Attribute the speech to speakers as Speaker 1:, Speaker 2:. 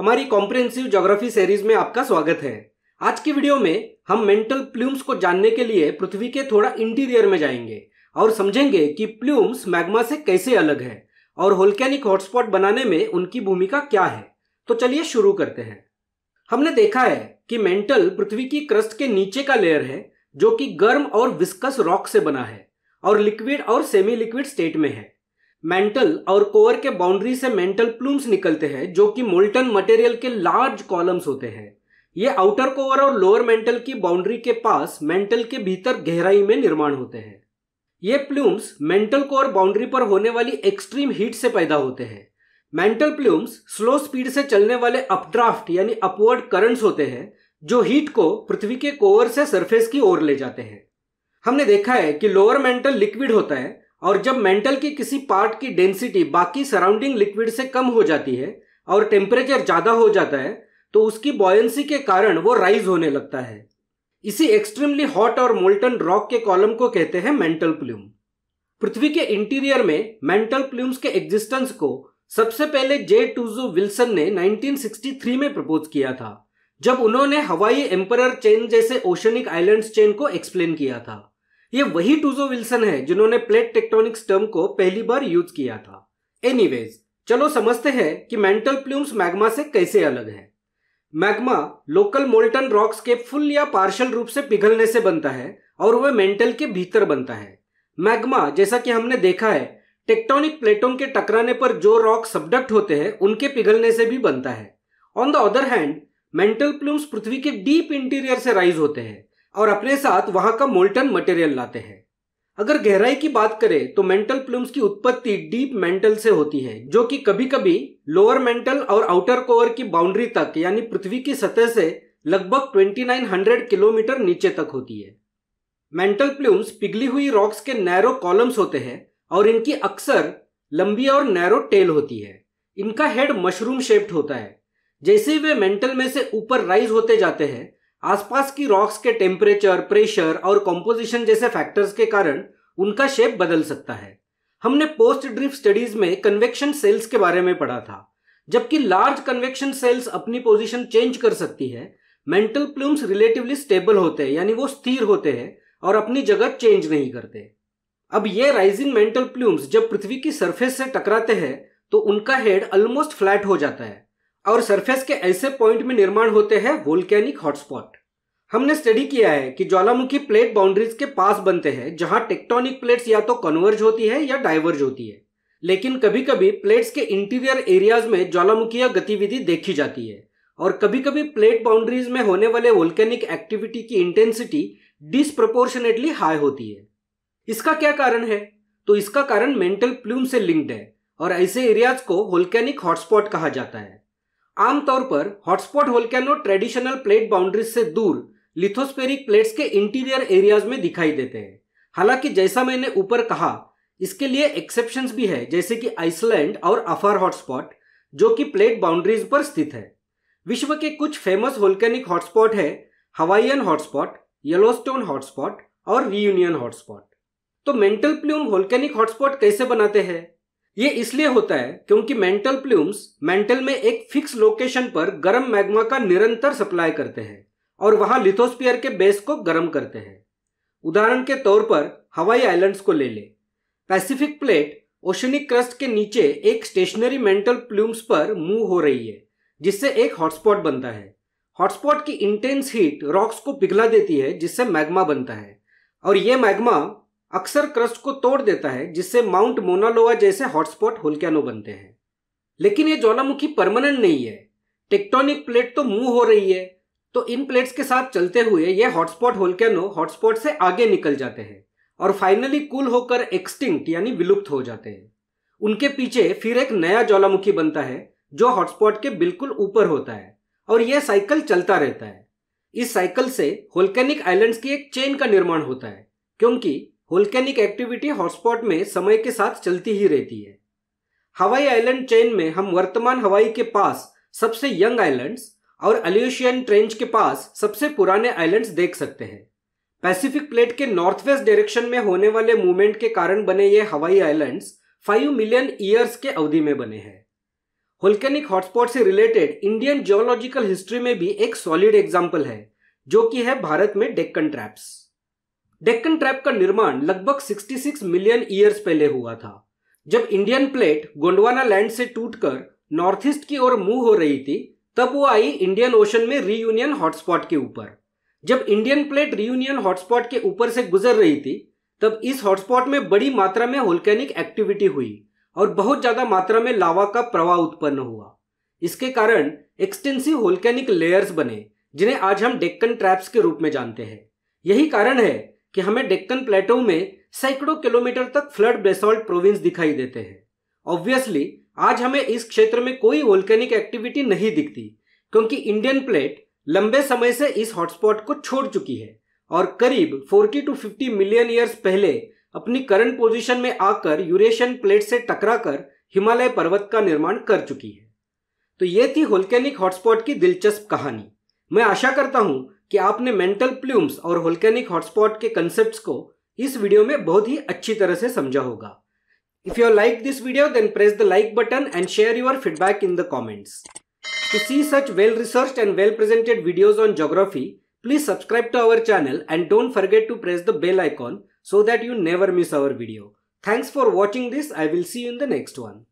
Speaker 1: हमारी comprehensive geography series में आपका स्वागत है आज की वीडियो में हम मेंटल प्लूम्स को जानने के लिए पृथ्वी के थोड़ा इंटीरियर में जाएंगे और समझेंगे कि प्लूम्स मैग्मा से कैसे अलग है और होल्केनिक हॉटस्पॉट बनाने में उनकी भूमिका क्या है तो चलिए शुरू करते हैं हमने देखा है कि मेंटल पृथ्वी की क्रस्ट के नीचे का लेयर है जो कि गर्म और विस्कस रॉक से बना है और लिक्विड और सेमी लिक्विड स्टेट में है मेंटल और कोर के बाउंड्री से मेंटल प्लूम्स निकलते हैं जो कि मोल्टन मटेरियल के लार्ज कॉलम्स होते हैं ये आउटर कोर और लोअर मेंटल की बाउंड्री के पास मेंटल के भीतर गहराई में निर्माण होते हैं ये प्लूम्स मेंटल कोर बाउंड्री पर होने वाली एक्सट्रीम हीट से पैदा होते हैं मेंटल प्लूम्स स्लो स्पीड से चलने वाले अपड्राफ्ट यानी अपवर्ड करंट्स होते हैं जो हीट को पृथ्वी के कोर से सरफेस की ओर ले जाते हैं हमने देखा है कि लोअर मेंटल लिक्विड होता है और जब मेंटल के किसी पार्ट की डेंसिटी बाकी सराउंडिंग लिक्विड से कम हो जाती है और टेम्परेचर ज़्यादा हो जाता है तो उसकी बॉयंसी के कारण वो राइज होने लगता है इसी एक्सट्रीमली हॉट और मोल्टन रॉक के कॉलम को कहते हैं मेंटल प्लूम पृथ्वी के इंटीरियर में मेंटल प्लूम्स के एग्जिस्टेंस को सबसे पहले जे टूजू विल्सन ने 1963 में प्रपोज किया था जब उन्होंने हवाई एम्पर चेन जैसे ओशनिक आइलैंड्स चेन को एक्सप्लेन किया था ये वही टूजो विल्सन है जिन्होंने प्लेट टेक्टोनिक्स टर्म को पहली बार यूज किया था एनीवेज चलो समझते हैं कि मेंटल प्लूम्स मैग्मा से कैसे अलग है मैग्मा लोकल मोल्टन रॉक्स के फुल या पार्शल रूप से पिघलने से बनता है और वह मेंटल के भीतर बनता है मैग्मा जैसा कि हमने देखा है टेक्टोनिक प्लेटों के टकराने पर जो रॉक सबडक्ट होते हैं उनके पिघलने से भी बनता है on the other hand mantle plumes पृथ्वी के डीप इंटीरियर से राइज होते हैं और अपने साथ वहां का मोल्टन मटेरियल लाते हैं अगर गहराई की बात करें तो मेंटल प्लूम्स की उत्पत्ति डीप मेंटल से होती है जो कि कभी कभी लोअर मेंटल और आउटर कोवर की बाउंड्री तक यानी पृथ्वी की सतह से लगभग 2900 किलोमीटर नीचे तक होती है मेंटल प्लूम्स पिघली हुई रॉक्स के नैरो कॉलम्स होते हैं और इनकी अक्सर लंबी और नैरो टेल होती है इनका हेड मशरूम शेप्ड होता है जैसे ही वे मेंटल में से ऊपर राइज होते जाते हैं आसपास की रॉक्स के टेम्परेचर प्रेशर और कॉम्पोजिशन जैसे फैक्टर्स के कारण उनका शेप बदल सकता है हमने पोस्ट ड्रिफ स्टडीज में कन्वेक्शन सेल्स के बारे में पढ़ा था जबकि लार्ज कन्वेक्शन सेल्स अपनी पोजीशन चेंज कर सकती है मेंटल प्लूम्स रिलेटिवली स्टेबल होते हैं यानी वो स्थिर होते हैं और अपनी जगह चेंज नहीं करते अब ये राइजिंग मेंटल प्लूम्स जब पृथ्वी की सरफेस से टकराते हैं तो उनका हेड ऑलमोस्ट फ्लैट हो जाता है और सरफेस के ऐसे पॉइंट में निर्माण होते हैं वोल्केनिक हॉटस्पॉट हमने स्टडी किया है कि ज्वालामुखी प्लेट बाउंड्रीज के पास बनते हैं जहां टेक्टोनिक प्लेट्स या तो कन्वर्ज होती है या डाइवर्ज होती है लेकिन कभी कभी प्लेट्स के इंटीरियर एरियाज में ज्वालामुखीय गतिविधि देखी जाती है और कभी कभी प्लेट बाउंड्रीज में होने वाले वोल्केनिक एक्टिविटी की इंटेंसिटी डिस्प्रपोर्शनेटली हाई होती है इसका क्या कारण है तो इसका कारण मेंटल प्लूम से लिंक्ड है और ऐसे एरियाज को वोल्केनिक हॉटस्पॉट कहा जाता है आमतौर पर hotspot volcano traditional plate boundaries से दूर लिथोस्पेरिक प्लेट्स के इंटीरियर एरियाज में दिखाई देते हैं हालांकि जैसा मैंने ऊपर कहा इसके लिए एक्सेप्शन भी है जैसे कि आइसलैंड और अफार हॉटस्पॉट जो कि प्लेट बाउंड्रीज पर स्थित है विश्व के कुछ फेमस होल्केनिक हॉटस्पॉट है हवाइयन हॉटस्पॉट येलोस्टोन हॉटस्पॉट और रीयूनियन हॉटस्पॉट तो मेंटल प्लूम होल्केनिक हॉटस्पॉट कैसे बनाते हैं ये इसलिए होता है क्योंकि मेंटल प्लूम्स मेंटल में एक फिक्स लोकेशन पर गर्म मैग्मा का निरंतर सप्लाई करते हैं और वहां लिथोस्पियर के बेस को गर्म करते हैं उदाहरण के तौर पर हवाई आइलैंड्स को ले ले पैसिफिक प्लेट ओशनिक क्रस्ट के नीचे एक स्टेशनरी मेंटल प्लूम्स पर मूव हो रही है जिससे एक हॉटस्पॉट बनता है हॉटस्पॉट की इंटेंस हीट रॉक्स को पिघला देती है जिससे मैग्मा बनता है और ये मैग्मा अक्सर क्रस्ट को तोड़ देता है जिससे माउंट मोनालोआ जैसे हॉटस्पॉट होलकैनो बनते हैं लेकिन ये ज्वालामुखी परमानेंट नहीं है टेक्टोनिक प्लेट तो मूव हो रही है तो इन प्लेट्स के साथ चलते हुए ये हॉटस्पॉट होलकैनो हॉटस्पॉट से आगे निकल जाते हैं और फाइनली कूल होकर एक्सटिंक्ट यानी विलुप्त हो जाते हैं उनके पीछे फिर एक नया ज्वालामुखी बनता है जो हॉटस्पॉट के बिल्कुल ऊपर होता है और यह साइकिल चलता रहता है इस साइकिल से होल्केनिक आइलैंड्स की एक चेन का निर्माण होता है क्योंकि होल्केनिक एक्टिविटी हॉटस्पॉट में समय के साथ चलती ही रहती है हवाई आइलैंड चेन में हम वर्तमान हवाई के पास सबसे यंग आइलैंड्स और अल्यूशियन ट्रेंच के पास सबसे पुराने आइलैंड्स देख सकते हैं पैसिफिक प्लेट के नॉर्थ वेस्ट डायरेक्शन में होने वाले मूवमेंट के कारण बने ये हवाई आइलैंड्स फाइव मिलियन ईयर्स के अवधि में बने हैं होल्केनिक हॉटस्पॉट से रिलेटेड इंडियन जियोलॉजिकल हिस्ट्री में भी एक सॉलिड एग्जाम्पल है जो कि है भारत में डेक्कन ट्रैप्स डेक्कन ट्रैप का निर्माण लगभग 66 मिलियन ईयर्स पहले हुआ था जब इंडियन प्लेट गोंडवाना लैंड से टूटकर नॉर्थ ईस्ट की ओर मूव हो रही थी तब वो आई इंडियन ओशन में रीयूनियन हॉटस्पॉट के ऊपर जब इंडियन प्लेट रीयूनियन हॉटस्पॉट के ऊपर से गुजर रही थी तब इस हॉटस्पॉट में बड़ी मात्रा में होल्केनिक एक्टिविटी हुई और बहुत ज्यादा मात्रा में लावा का प्रवाह उत्पन्न हुआ इसके कारण एक्सटेंसिव होल्केनिक लेयर्स बने जिन्हें आज हम डेक्कन ट्रैप्स के रूप में जानते हैं यही कारण है कि हमें डेक्कन प्लेटो में सैकड़ों किलोमीटर तक फ्लड बेसॉल्ट प्रोविंस दिखाई देते हैं ऑब्वियसली आज हमें इस क्षेत्र में कोई वोल्केनिक एक्टिविटी नहीं दिखती क्योंकि इंडियन प्लेट लंबे समय से इस हॉटस्पॉट को छोड़ चुकी है और करीब 40 टू 50 मिलियन ईयर्स पहले अपनी करंट पोजीशन में आकर यूरेशियन प्लेट से टकराकर हिमालय पर्वत का निर्माण कर चुकी है तो ये थी होल्केनिक हॉटस्पॉट की दिलचस्प कहानी मैं आशा करता हूं कि आपने मेंटल प्लूम्स और होल्केनिक हॉटस्पॉट के कंसेप्ट को इस वीडियो में बहुत ही अच्छी तरह से समझा होगा if you like this video then press the like button and share your feedback in the comments To see such well-researched and well-presented videos on geography, please subscribe to our channel and don't forget to press the bell icon so that you never miss our video. Thanks for watching this. I will see you in the next one.